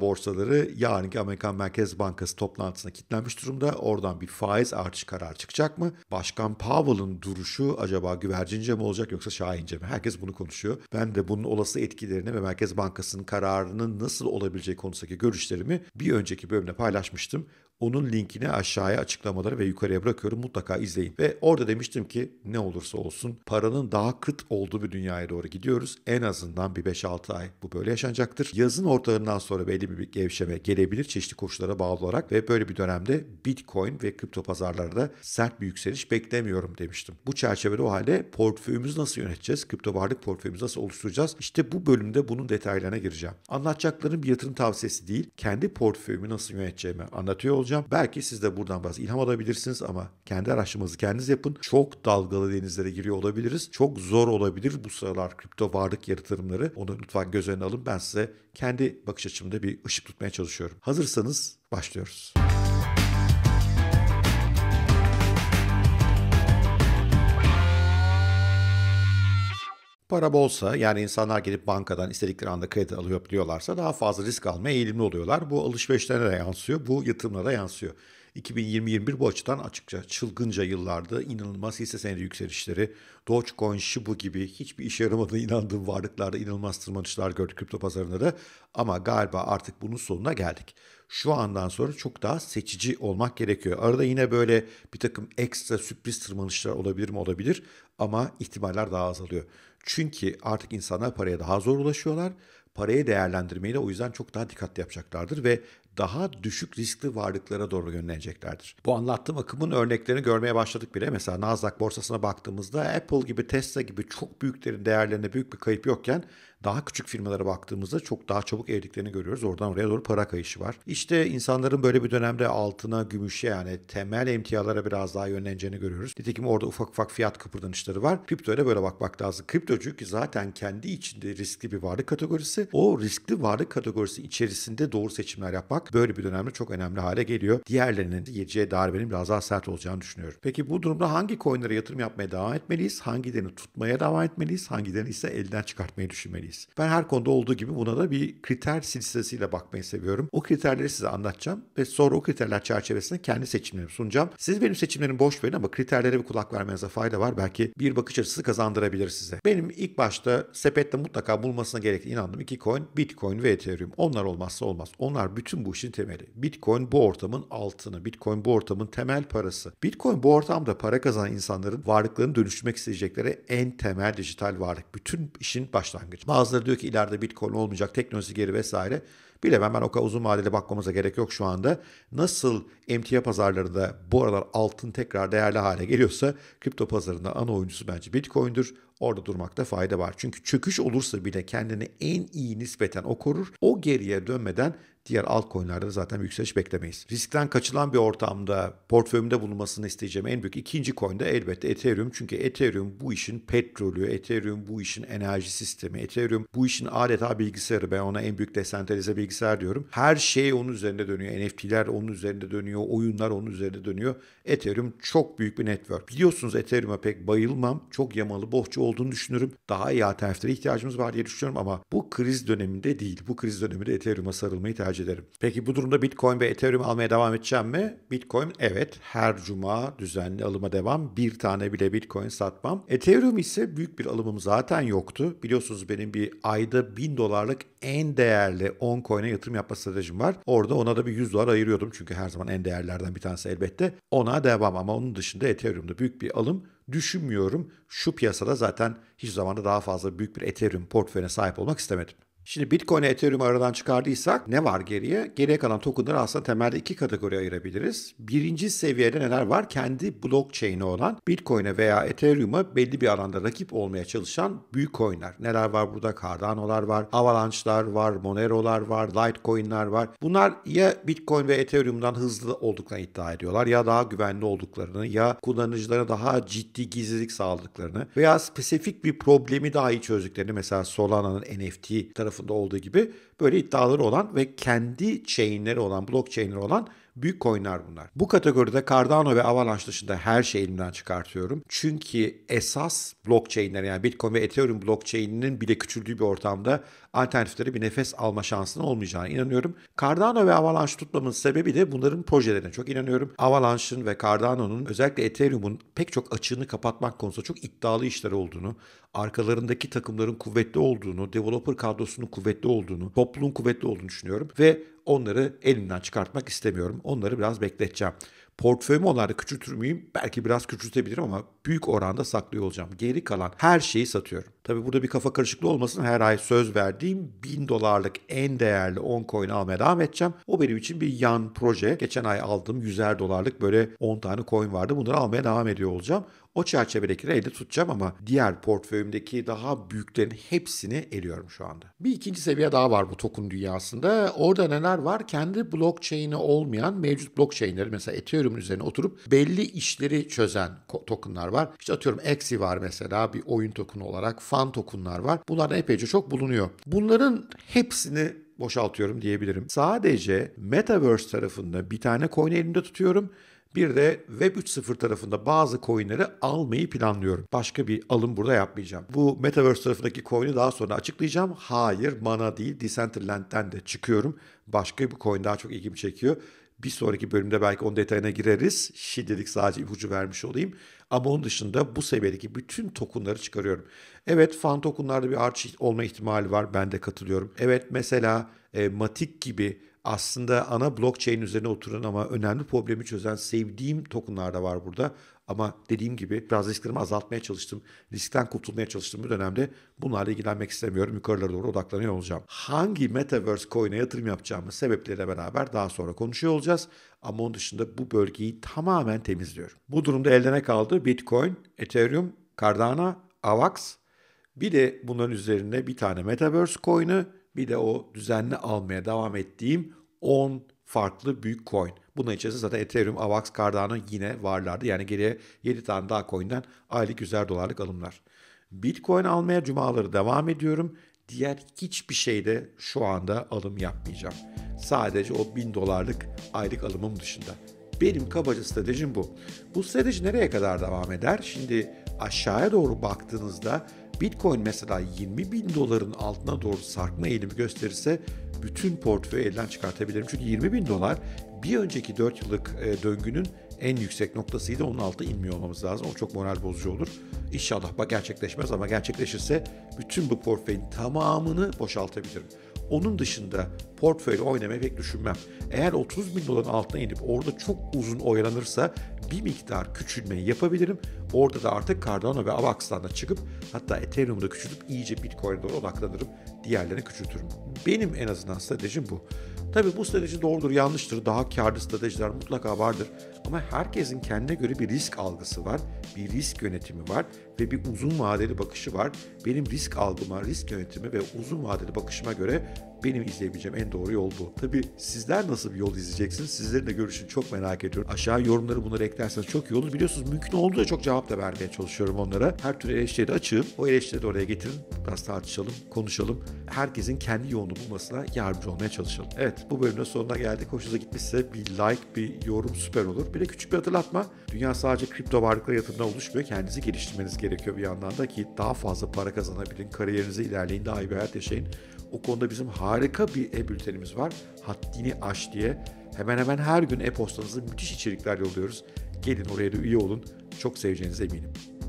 borsaları yarınki Amerikan Merkez Bankası toplantısına kilitlenmiş durumda. Oradan bir faiz artış kararı çıkacak mı? Başkan Powell'ın duruşu acaba güvercince mi olacak yoksa şahince mi? Herkes bunu konuşuyor. Ben de bunun olası etkilerini ve Merkez Bankası'nın kararının nasıl olabileceği konusundaki görüşlerimi bir önceki bölümde paylaşmıştım. Onun linkini aşağıya açıklamalara ve yukarıya bırakıyorum. Mutlaka izleyin. Ve orada demiştim ki ne olursa olsun paranın daha kıt olduğu bir dünyaya doğru gidiyoruz. En azından bir 5-6 ay bu böyle yaşanacaktır. Yazın ortalarından sonra belli bir gevşeme gelebilir çeşitli koşullara bağlı olarak ve böyle bir dönemde Bitcoin ve kripto pazarlarda sert bir yükseliş beklemiyorum demiştim. Bu çerçevede o halde portföyümüzü nasıl yöneteceğiz? Kripto varlık portföyümüzü nasıl oluşturacağız? İşte bu bölümde bunun detaylarına gireceğim. Anlatacaklarım bir yatırım tavsiyesi değil. Kendi portföyümü nasıl yöneteceğimi anlatıyor olacağım alacağım. Belki siz de buradan biraz ilham alabilirsiniz ama kendi araştırmanızı kendiniz yapın. Çok dalgalı denizlere giriyor olabiliriz. Çok zor olabilir bu sıralar kripto varlık yatırımları. Onu lütfen göz önüne alın. Ben size kendi bakış açımda bir ışık tutmaya çalışıyorum. Hazırsanız başlıyoruz. para bolsa yani insanlar gelip bankadan istedikleri anda kredi alıyor biliyorlarsa daha fazla risk almaya eğilimli oluyorlar. Bu alışverişlerine de yansıyor, bu yatırımlara da yansıyor. 2020-2021 bu açıdan açıkça çılgınca yıllardı inanılmaz hisse senedi yükselişleri, Dogecoin, Shibu gibi hiçbir işe yaramadığına inandığım varlıklarda inanılmaz tırmanışlar gördük kripto pazarında da ama galiba artık bunun sonuna geldik. Şu andan sonra çok daha seçici olmak gerekiyor. Arada yine böyle bir takım ekstra sürpriz tırmanışlar olabilir mi? Olabilir ama ihtimaller daha azalıyor. Çünkü artık insanlar paraya daha zor ulaşıyorlar parayı değerlendirmeyi de o yüzden çok daha dikkatli yapacaklardır ve daha düşük riskli varlıklara doğru yöneleceklerdir. Bu anlattığım akımın örneklerini görmeye başladık bile. Mesela Nasdaq borsasına baktığımızda Apple gibi Tesla gibi çok büyüklerin değerlerine büyük bir kayıp yokken daha küçük firmalara baktığımızda çok daha çabuk evliliklerini görüyoruz. Oradan oraya doğru para kayışı var. İşte insanların böyle bir dönemde altına, gümüşe yani temel emtialara biraz daha yönleneceğini görüyoruz. Nitekim orada ufak ufak fiyat kıpırdanışları var. Kriptoya da böyle bakmak lazım. Kripto çünkü zaten kendi içinde riskli bir varlık kategorisi. O riskli varlık kategorisi içerisinde doğru seçimler yapmak böyle bir dönemde çok önemli hale geliyor. Diğerlerinin yiyeceği darbenin biraz daha sert olacağını düşünüyorum. Peki bu durumda hangi coinlere yatırım yapmaya devam etmeliyiz? Hangilerini tutmaya devam etmeliyiz? Hangilerini ise elden çıkartmayı düşünmeliyiz? değiliz. Ben her konuda olduğu gibi buna da bir kriter silsilesiyle bakmayı seviyorum. O kriterleri size anlatacağım ve sonra o kriterler çerçevesinde kendi seçimlerimi sunacağım. Siz benim seçimlerimi boş verin ama kriterlere bir kulak vermenize fayda var. Belki bir bakış açısı kazandırabilir size. Benim ilk başta sepette mutlaka bulmasına gerekli inandığım iki coin Bitcoin ve Ethereum. Onlar olmazsa olmaz. Onlar bütün bu işin temeli. Bitcoin bu ortamın altını. Bitcoin bu ortamın temel parası. Bitcoin bu ortamda para kazanan insanların varlıklarını dönüştürmek isteyecekleri en temel dijital varlık. Bütün işin başlangıcı. Bazı Bazıları diyor ki ileride Bitcoin olmayacak, teknoloji geri vesaire. Bilemem ben o kadar uzun vadede bakmamıza gerek yok şu anda. Nasıl emtia pazarlarında bu aralar altın tekrar değerli hale geliyorsa kripto pazarında ana oyuncusu bence Bitcoin'dir. Orada durmakta fayda var. Çünkü çöküş olursa bile kendini en iyi nispeten o korur. O geriye dönmeden Diğer altcoin'lerde zaten yükseliş beklemeyiz. Riskten kaçılan bir ortamda portföyümde bulunmasını isteyeceğim en büyük ikinci coin de elbette Ethereum. Çünkü Ethereum bu işin petrolü, Ethereum bu işin enerji sistemi, Ethereum bu işin adeta bilgisayarı. Ben ona en büyük desentralize bilgisayar diyorum. Her şey onun üzerinde dönüyor. NFT'ler onun üzerinde dönüyor. Oyunlar onun üzerinde dönüyor. Ethereum çok büyük bir network. Biliyorsunuz Ethereum'a pek bayılmam. Çok yamalı bohça olduğunu düşünürüm. Daha iyi alternatiflere ihtiyacımız var diye düşünüyorum ama bu kriz döneminde değil. Bu kriz döneminde Ethereum'a sarılmayı tercih tercih ederim. Peki bu durumda Bitcoin ve Ethereum almaya devam edeceğim mi? Bitcoin evet her cuma düzenli alıma devam. Bir tane bile Bitcoin satmam. Ethereum ise büyük bir alımım zaten yoktu. Biliyorsunuz benim bir ayda 1000 dolarlık en değerli 10 coin'e yatırım yapma stratejim var. Orada ona da bir 100 dolar ayırıyordum. Çünkü her zaman en değerlerden bir tanesi elbette. Ona devam ama onun dışında Ethereum'da büyük bir alım düşünmüyorum. Şu piyasada zaten hiç zamanda daha fazla büyük bir Ethereum portföyüne sahip olmak istemedim. Şimdi Bitcoin, Ethereum aradan çıkardıysak ne var geriye? Geriye kalan tokenları aslında temelde iki kategoriye ayırabiliriz. Birinci seviyede neler var? Kendi blockchain'i olan Bitcoin'e veya Ethereum'a belli bir alanda rakip olmaya çalışan büyük coin'ler. Neler var burada? Cardano'lar var, Avalanche'lar var, Monero'lar var, Litecoin'ler var. Bunlar ya Bitcoin ve Ethereum'dan hızlı olduklarını iddia ediyorlar ya daha güvenli olduklarını ya kullanıcılara daha ciddi gizlilik sağladıklarını veya spesifik bir problemi daha iyi çözdüklerini mesela Solana'nın NFT tarafı tarafında olduğu gibi böyle iddiaları olan ve kendi chainleri olan, blockchainleri olan Büyük coinler bunlar. Bu kategoride Cardano ve Avalanche dışında her şeyi elimden çıkartıyorum. Çünkü esas blockchain'ler yani Bitcoin ve Ethereum blockchain'inin bile küçüldüğü bir ortamda alternatifleri bir nefes alma şansının olmayacağına inanıyorum. Cardano ve Avalanche tutmamın sebebi de bunların projelerine çok inanıyorum. Avalanche'ın ve Cardano'nun özellikle Ethereum'un pek çok açığını kapatmak konusunda çok iddialı işler olduğunu, arkalarındaki takımların kuvvetli olduğunu, developer kadrosunun kuvvetli olduğunu, toplumun kuvvetli olduğunu düşünüyorum ve onları elimden çıkartmak istemiyorum. Onları biraz bekleteceğim. Portföyümü onları küçültür müyüm? Belki biraz küçültebilirim ama büyük oranda saklıyor olacağım. Geri kalan her şeyi satıyorum. Tabi burada bir kafa karışıklığı olmasın. Her ay söz verdiğim 1000 dolarlık en değerli 10 coin almaya devam edeceğim. O benim için bir yan proje. Geçen ay aldığım 100'er dolarlık böyle 10 tane coin vardı. Bunları almaya devam ediyor olacağım. O çerçevedeki elde tutacağım ama diğer portföyümdeki daha büyüklerin hepsini eliyorum şu anda. Bir ikinci seviye daha var bu token dünyasında. Orada neler var? Kendi blockchain'i olmayan mevcut blockchain'leri mesela Ethereum'un üzerine oturup belli işleri çözen token'lar var. İşte atıyorum Axie var mesela bir oyun token'ı olarak. Fan token'lar var. Bunlardan epeyce çok bulunuyor. Bunların hepsini boşaltıyorum diyebilirim. Sadece Metaverse tarafında bir tane coin elimde tutuyorum bir de Web 3.0 tarafında bazı coinleri almayı planlıyorum. Başka bir alım burada yapmayacağım. Bu Metaverse tarafındaki coin'i daha sonra açıklayacağım. Hayır mana değil Decentraland'den de çıkıyorum. Başka bir coin daha çok ilgimi çekiyor. Bir sonraki bölümde belki onun detayına gireriz. Şimdilik sadece ipucu vermiş olayım. Ama onun dışında bu seviyedeki bütün tokenları çıkarıyorum. Evet fan tokenlarda bir artış olma ihtimali var. Ben de katılıyorum. Evet mesela e, Matic gibi aslında ana blockchain üzerine oturan ama önemli problemi çözen sevdiğim tokenlar da var burada. Ama dediğim gibi biraz risklerimi azaltmaya çalıştım. Riskten kurtulmaya çalıştım bu dönemde. Bunlarla ilgilenmek istemiyorum. Yukarılara doğru odaklanıyor olacağım. Hangi Metaverse coin'e yatırım yapacağımız sebeplere beraber daha sonra konuşuyor olacağız. Ama onun dışında bu bölgeyi tamamen temizliyorum. Bu durumda elde ne kaldı Bitcoin, Ethereum, Cardano, AVAX. Bir de bunların üzerine bir tane Metaverse coin'i bir de o düzenli almaya devam ettiğim 10 farklı büyük coin. Bunun içerisinde zaten Ethereum, AVAX, Cardano yine varlardı. Yani geriye 7 tane daha coin'den aylık 100'er dolarlık alımlar. Bitcoin almaya cumaları devam ediyorum. Diğer hiçbir şeyde şu anda alım yapmayacağım. Sadece o 1000 dolarlık aylık alımım dışında. Benim kabaca stratejim bu. Bu strateji nereye kadar devam eder? Şimdi aşağıya doğru baktığınızda Bitcoin mesela 20 bin doların altına doğru sarkma eğilimi gösterirse bütün portföyü elden çıkartabilirim. Çünkü 20 bin dolar bir önceki 4 yıllık e, döngünün en yüksek noktasıydı. Onun altı inmiyor olmamız lazım. O çok moral bozucu olur. İnşallah bak gerçekleşmez ama gerçekleşirse bütün bu portföyün tamamını boşaltabilirim. Onun dışında portföyle oynamayı pek düşünmem. Eğer 30 bin doların altına inip orada çok uzun oyalanırsa bir miktar küçülmeyi yapabilirim. Orada da artık Cardano ve Avax'tan da çıkıp hatta Ethereum'da küçülüp iyice Bitcoin'e doğru odaklanırım. Diğerlerini küçültürüm. Benim en azından stratejim bu. Tabi bu strateji doğrudur yanlıştır. Daha karlı stratejiler mutlaka vardır. Ama herkesin kendine göre bir risk algısı var. Bir risk yönetimi var ve bir uzun vadeli bakışı var. Benim risk algıma, risk yönetimi ve uzun vadeli bakışıma göre benim izleyebileceğim en doğru yol bu. Tabi sizler nasıl bir yol izleyeceksiniz? Sizlerin de görüşünü çok merak ediyorum. Aşağı yorumları bunları eklerseniz çok iyi olur. Biliyorsunuz mümkün olduğu çok cevap da vermeye çalışıyorum onlara. Her türlü eleştiri açığım. O eleştiri de oraya getirin. Biraz tartışalım, konuşalım. Herkesin kendi yolunu bulmasına yardımcı olmaya çalışalım. Evet bu bölümün sonuna geldik. Hoşunuza gitmişse bir like, bir yorum süper olur. Bir de küçük bir hatırlatma. Dünya sadece kripto varlıklar yatırımına oluşmuyor. Kendinizi geliştirmeniz gerekiyor bir yandan da ki daha fazla para kazanabilin, kariyerinize ilerleyin, daha iyi bir hayat yaşayın. O konuda bizim harika bir e-bültenimiz var. Haddini aş diye. Hemen hemen her gün e-postanızı müthiş içerikler yolluyoruz. Gelin oraya da üye olun. Çok seveceğinize eminim.